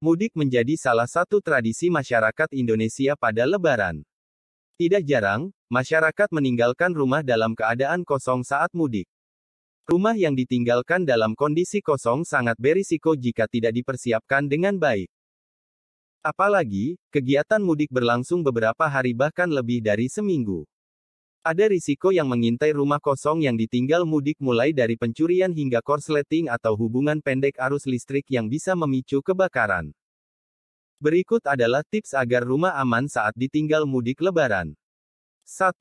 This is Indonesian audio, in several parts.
Mudik menjadi salah satu tradisi masyarakat Indonesia pada Lebaran. Tidak jarang, masyarakat meninggalkan rumah dalam keadaan kosong saat mudik. Rumah yang ditinggalkan dalam kondisi kosong sangat berisiko jika tidak dipersiapkan dengan baik. Apalagi, kegiatan mudik berlangsung beberapa hari bahkan lebih dari seminggu. Ada risiko yang mengintai rumah kosong yang ditinggal mudik mulai dari pencurian hingga korsleting atau hubungan pendek arus listrik yang bisa memicu kebakaran. Berikut adalah tips agar rumah aman saat ditinggal mudik lebaran. 1.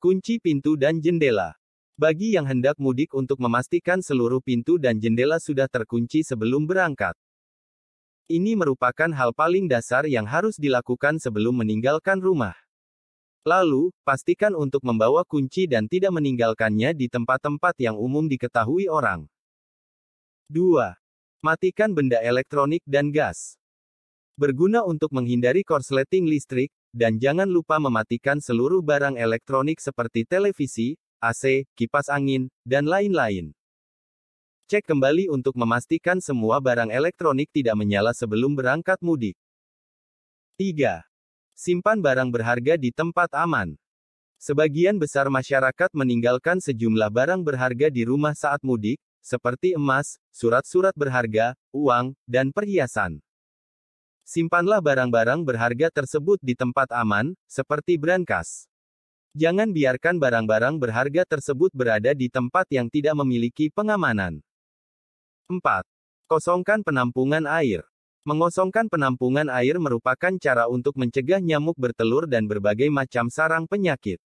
Kunci pintu dan jendela. Bagi yang hendak mudik untuk memastikan seluruh pintu dan jendela sudah terkunci sebelum berangkat. Ini merupakan hal paling dasar yang harus dilakukan sebelum meninggalkan rumah. Lalu, pastikan untuk membawa kunci dan tidak meninggalkannya di tempat-tempat yang umum diketahui orang. 2. Matikan benda elektronik dan gas. Berguna untuk menghindari korsleting listrik, dan jangan lupa mematikan seluruh barang elektronik seperti televisi, AC, kipas angin, dan lain-lain. Cek kembali untuk memastikan semua barang elektronik tidak menyala sebelum berangkat mudik. 3. Simpan barang berharga di tempat aman. Sebagian besar masyarakat meninggalkan sejumlah barang berharga di rumah saat mudik, seperti emas, surat-surat berharga, uang, dan perhiasan. Simpanlah barang-barang berharga tersebut di tempat aman, seperti brankas. Jangan biarkan barang-barang berharga tersebut berada di tempat yang tidak memiliki pengamanan. 4. Kosongkan penampungan air. Mengosongkan penampungan air merupakan cara untuk mencegah nyamuk bertelur dan berbagai macam sarang penyakit.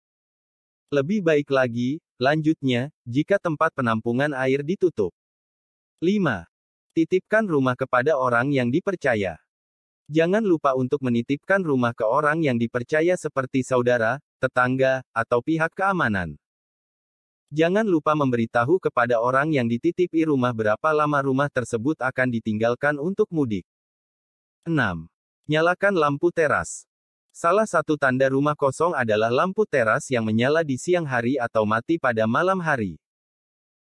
Lebih baik lagi, lanjutnya, jika tempat penampungan air ditutup. 5. Titipkan rumah kepada orang yang dipercaya. Jangan lupa untuk menitipkan rumah ke orang yang dipercaya seperti saudara, tetangga, atau pihak keamanan. Jangan lupa memberitahu kepada orang yang dititipi rumah berapa lama rumah tersebut akan ditinggalkan untuk mudik. 6. Nyalakan lampu teras. Salah satu tanda rumah kosong adalah lampu teras yang menyala di siang hari atau mati pada malam hari.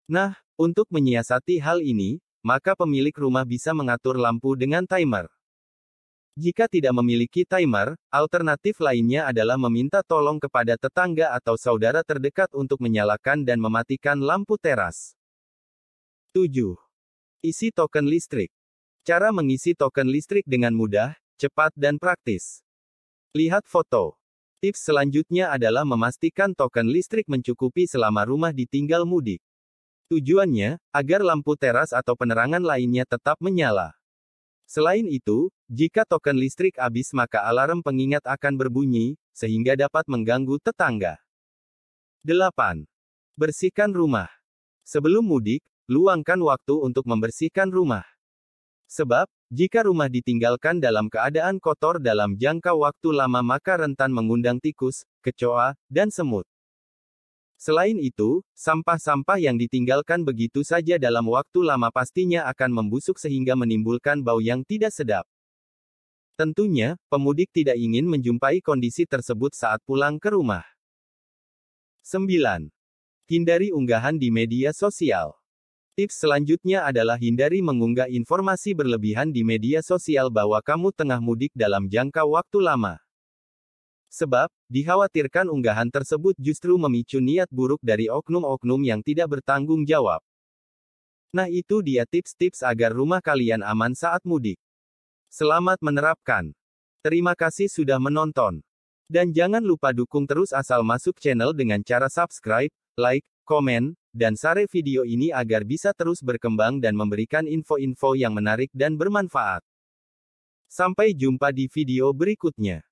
Nah, untuk menyiasati hal ini, maka pemilik rumah bisa mengatur lampu dengan timer. Jika tidak memiliki timer, alternatif lainnya adalah meminta tolong kepada tetangga atau saudara terdekat untuk menyalakan dan mematikan lampu teras. 7. Isi token listrik. Cara mengisi token listrik dengan mudah, cepat dan praktis. Lihat foto. Tips selanjutnya adalah memastikan token listrik mencukupi selama rumah ditinggal mudik. Tujuannya, agar lampu teras atau penerangan lainnya tetap menyala. Selain itu, jika token listrik habis maka alarm pengingat akan berbunyi, sehingga dapat mengganggu tetangga. 8. Bersihkan rumah. Sebelum mudik, luangkan waktu untuk membersihkan rumah. Sebab, jika rumah ditinggalkan dalam keadaan kotor dalam jangka waktu lama maka rentan mengundang tikus, kecoa, dan semut. Selain itu, sampah-sampah yang ditinggalkan begitu saja dalam waktu lama pastinya akan membusuk sehingga menimbulkan bau yang tidak sedap. Tentunya, pemudik tidak ingin menjumpai kondisi tersebut saat pulang ke rumah. 9. Hindari unggahan di media sosial. Tips selanjutnya adalah hindari mengunggah informasi berlebihan di media sosial bahwa kamu tengah mudik dalam jangka waktu lama. Sebab, dikhawatirkan unggahan tersebut justru memicu niat buruk dari oknum-oknum yang tidak bertanggung jawab. Nah itu dia tips-tips agar rumah kalian aman saat mudik. Selamat menerapkan. Terima kasih sudah menonton. Dan jangan lupa dukung terus asal masuk channel dengan cara subscribe, like, komen, dan share video ini agar bisa terus berkembang dan memberikan info-info yang menarik dan bermanfaat. Sampai jumpa di video berikutnya.